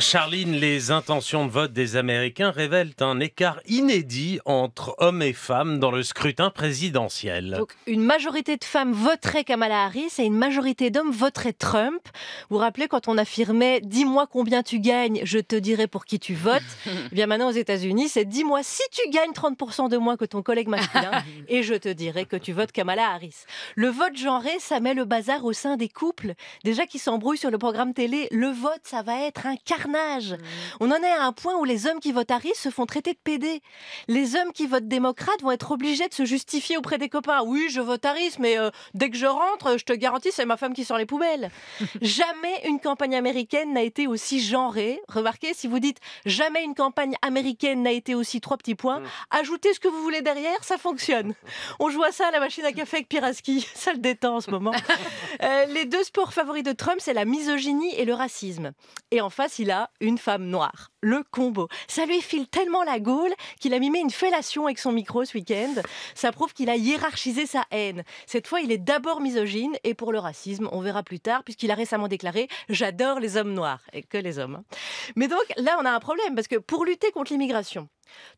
Charline, les intentions de vote des Américains révèlent un écart inédit entre hommes et femmes dans le scrutin présidentiel. Donc une majorité de femmes voterait Kamala Harris et une majorité d'hommes voterait Trump. Vous vous rappelez quand on affirmait dis-moi combien tu gagnes, je te dirai pour qui tu votes. Eh bien maintenant aux États-Unis, c'est dis-moi si tu gagnes 30% de moins que ton collègue masculin et je te dirai que tu votes Kamala Harris. Le vote genré, ça met le bazar au sein des couples. Déjà qui s'embrouillent sur le programme télé, le vote, ça va être un carnage Mmh. On en est à un point où les hommes qui votent Harris se font traiter de PD. Les hommes qui votent démocrates vont être obligés de se justifier auprès des copains. Oui, je vote Harris, mais euh, dès que je rentre, je te garantis, c'est ma femme qui sort les poubelles. jamais une campagne américaine n'a été aussi genrée. Remarquez, si vous dites jamais une campagne américaine n'a été aussi trois petits points, mmh. ajoutez ce que vous voulez derrière, ça fonctionne. Mmh. On joue à ça à la machine à café avec Piraski. Ça le détend en ce moment. Euh, les deux sports favoris de Trump, c'est la misogynie et le racisme. Et en face, il a une femme noire. Le combo. Ça lui file tellement la gaule qu'il a mimé une fellation avec son micro ce week-end. Ça prouve qu'il a hiérarchisé sa haine. Cette fois, il est d'abord misogyne et pour le racisme, on verra plus tard, puisqu'il a récemment déclaré J'adore les hommes noirs et que les hommes. Hein. Mais donc là, on a un problème parce que pour lutter contre l'immigration,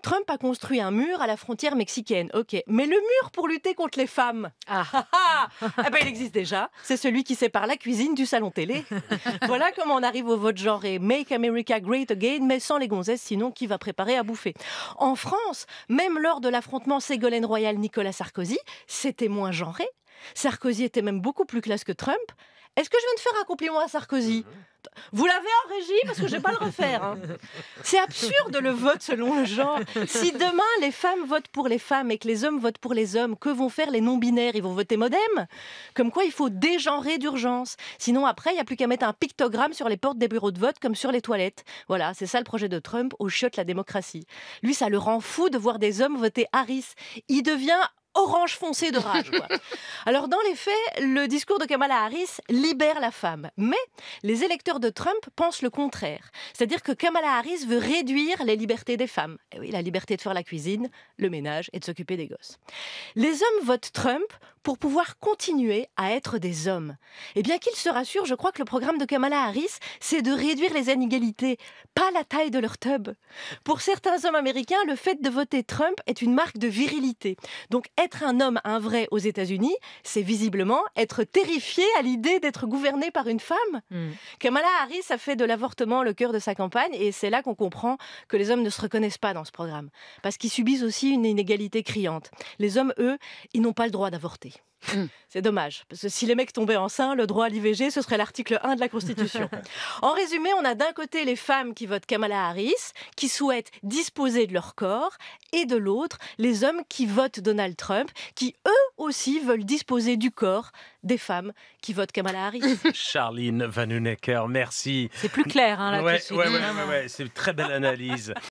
Trump a construit un mur à la frontière mexicaine, ok. Mais le mur pour lutter contre les femmes, ah, ah, ah. Eh ben, il existe déjà. C'est celui qui sépare la cuisine du salon télé. voilà comment on arrive au vote genré. Make America Great Again, mais sans les gonzesses, sinon qui va préparer à bouffer En France, même lors de l'affrontement Ségolène Royal-Nicolas Sarkozy, c'était moins genré. Sarkozy était même beaucoup plus classe que Trump. Est-ce que je viens de faire un compliment à Sarkozy mhm. Vous l'avez en régie parce que je ne vais pas le refaire. Hein. C'est absurde le vote selon le genre. Si demain les femmes votent pour les femmes et que les hommes votent pour les hommes, que vont faire les non-binaires Ils vont voter modem Comme quoi il faut dégenrer d'urgence. Sinon après, il n'y a plus qu'à mettre un pictogramme sur les portes des bureaux de vote comme sur les toilettes. Voilà, c'est ça le projet de Trump, au chiotte la démocratie. Lui, ça le rend fou de voir des hommes voter Harris. Il devient orange foncé de rage. Alors dans les faits, le discours de Kamala Harris libère la femme. Mais les électeurs de Trump pensent le contraire. C'est-à-dire que Kamala Harris veut réduire les libertés des femmes. Eh oui, la liberté de faire la cuisine, le ménage et de s'occuper des gosses. Les hommes votent Trump pour pouvoir continuer à être des hommes. Et bien qu'ils se rassurent, je crois que le programme de Kamala Harris, c'est de réduire les inégalités, pas la taille de leur tub. Pour certains hommes américains, le fait de voter Trump est une marque de virilité. Donc être un homme, un vrai aux États-Unis, c'est visiblement être terrifié à l'idée d'être gouverné par une femme. Hmm. Kamala Harris a fait de l'avortement le cœur de sa campagne et c'est là qu'on comprend que les hommes ne se reconnaissent pas dans ce programme parce qu'ils subissent aussi une inégalité criante. Les hommes, eux, ils n'ont pas le droit d'avorter. Hmm. C'est dommage, parce que si les mecs tombaient enceintes, le droit à l'IVG, ce serait l'article 1 de la Constitution. en résumé, on a d'un côté les femmes qui votent Kamala Harris, qui souhaitent disposer de leur corps, et de l'autre, les hommes qui votent Donald Trump, qui eux aussi veulent disposer du corps des femmes qui votent Kamala Harris. Charline Vanunecker, merci. C'est plus clair, hein, là, Oui, c'est une très belle analyse.